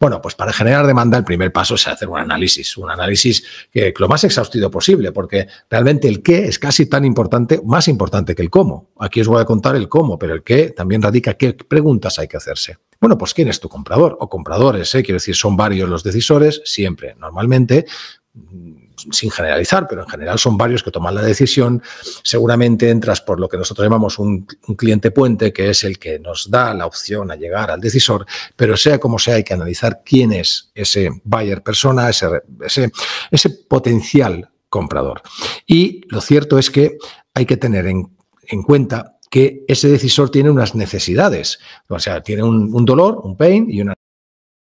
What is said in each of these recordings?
Bueno, pues para generar demanda el primer paso es hacer un análisis, un análisis lo más exhaustivo posible, porque realmente el qué es casi tan importante, más importante que el cómo. Aquí os voy a contar el cómo, pero el qué también radica qué preguntas hay que hacerse. Bueno, pues quién es tu comprador o compradores, ¿eh? quiero decir, son varios los decisores, siempre, normalmente sin generalizar, pero en general son varios que toman la decisión. Seguramente entras por lo que nosotros llamamos un, cliente puente, que es el que nos da la opción a llegar al decisor, pero sea como sea, hay que analizar quién es ese buyer persona, ese, ese, ese potencial comprador. Y lo cierto es que hay que tener en, cuenta que ese decisor tiene unas necesidades, o sea, tiene un dolor, un pain y una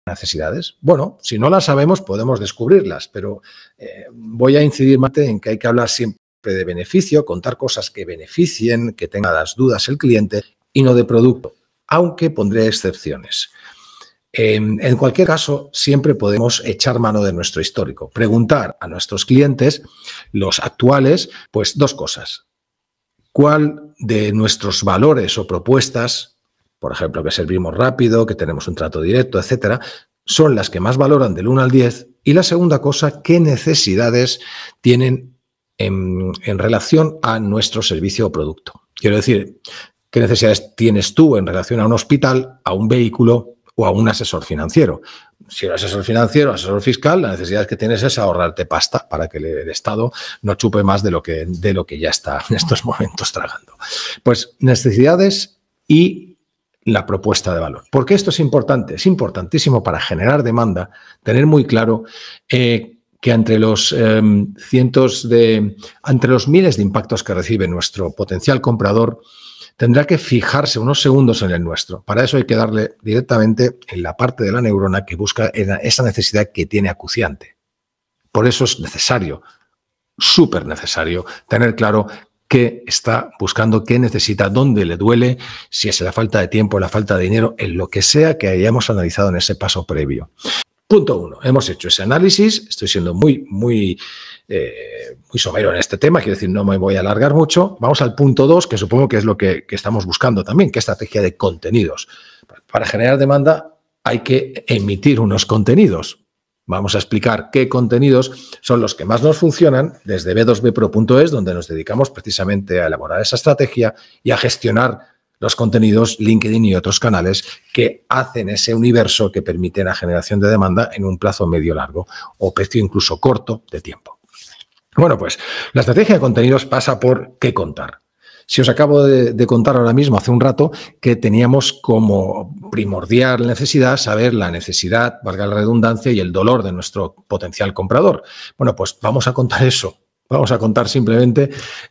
necesidades? Bueno, si no las sabemos, podemos descubrirlas, pero eh, voy a incidir más en que hay que hablar siempre de beneficio, contar cosas que beneficien, que tenga las dudas el cliente y no de producto, aunque pondré excepciones. Em, en cualquier caso, siempre podemos echar mano de nuestro histórico, preguntar a nuestros clientes, los actuales, pues dos cosas. ¿Cuál de nuestros valores o propuestas por ejemplo, que servimos rápido, que tenemos un trato directo, etcétera, son las que más valoran del 1 al 10. Y la segunda cosa, qué necesidades tienen en, relación a nuestro servicio o producto. Quiero decir, qué necesidades tienes tú en relación a un hospital, a un vehículo o a un asesor financiero. Si eres asesor financiero, asesor fiscal, la necesidad que tienes es ahorrarte pasta para que el Estado no chupe más de lo que, de lo que ya está en estos momentos tragando. Pues necesidades y la propuesta de valor. Porque esto es importante, es importantísimo para generar demanda, tener muy claro eh, que entre los em, cientos de, entre los miles de impactos que recibe nuestro potencial comprador, tendrá que fijarse unos segundos en el nuestro. Para eso hay que darle directamente en la parte de la neurona que busca esa necesidad que tiene acuciante. Por eso es necesario, súper necesario, tener claro qué está buscando, qué necesita, dónde le duele, si es la falta de tiempo, la falta de dinero, en lo que sea que hayamos analizado en ese paso previo. Punto uno, hemos hecho ese análisis, estoy siendo muy, muy, eh, muy somero en este tema, quiero decir, no me voy a alargar mucho. Vamos al punto dos, que supongo que es lo que, estamos buscando también, que estrategia de contenidos. Para generar demanda hay que emitir unos contenidos. Vamos a explicar qué contenidos son los que más nos funcionan desde b2bpro.es, donde nos dedicamos precisamente a elaborar esa estrategia y a gestionar los contenidos LinkedIn y otros canales que hacen ese universo que permite la generación de demanda en un plazo medio largo o precio incluso corto de tiempo. Bueno, pues la estrategia de contenidos pasa por qué contar. Si os acabo de, contar ahora mismo, hace un rato, que teníamos como primordial necesidad saber la necesidad, valga la redundancia, y el dolor de nuestro potencial comprador. Bueno, pues vamos a contar eso. Vamos a contar simplemente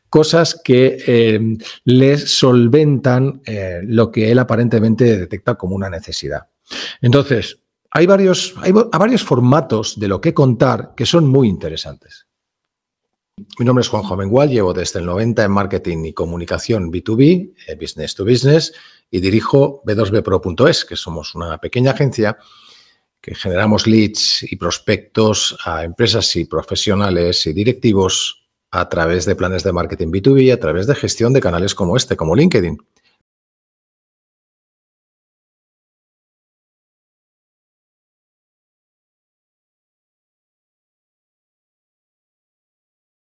cosas que eh, le solventan eh, lo que él aparentemente detecta como una necesidad. Entonces, hay varios, hay varios formatos de lo que contar que son muy interesantes. Mi nombre es Juanjo Mengual, llevo desde el 90 en marketing y comunicación B2B, eh, business to business, y dirijo b2bpro.es, que somos una pequeña agencia que generamos leads y prospectos a empresas y profesionales y directivos a través de planes de marketing B2B, y a través de gestión de canales como este, como LinkedIn.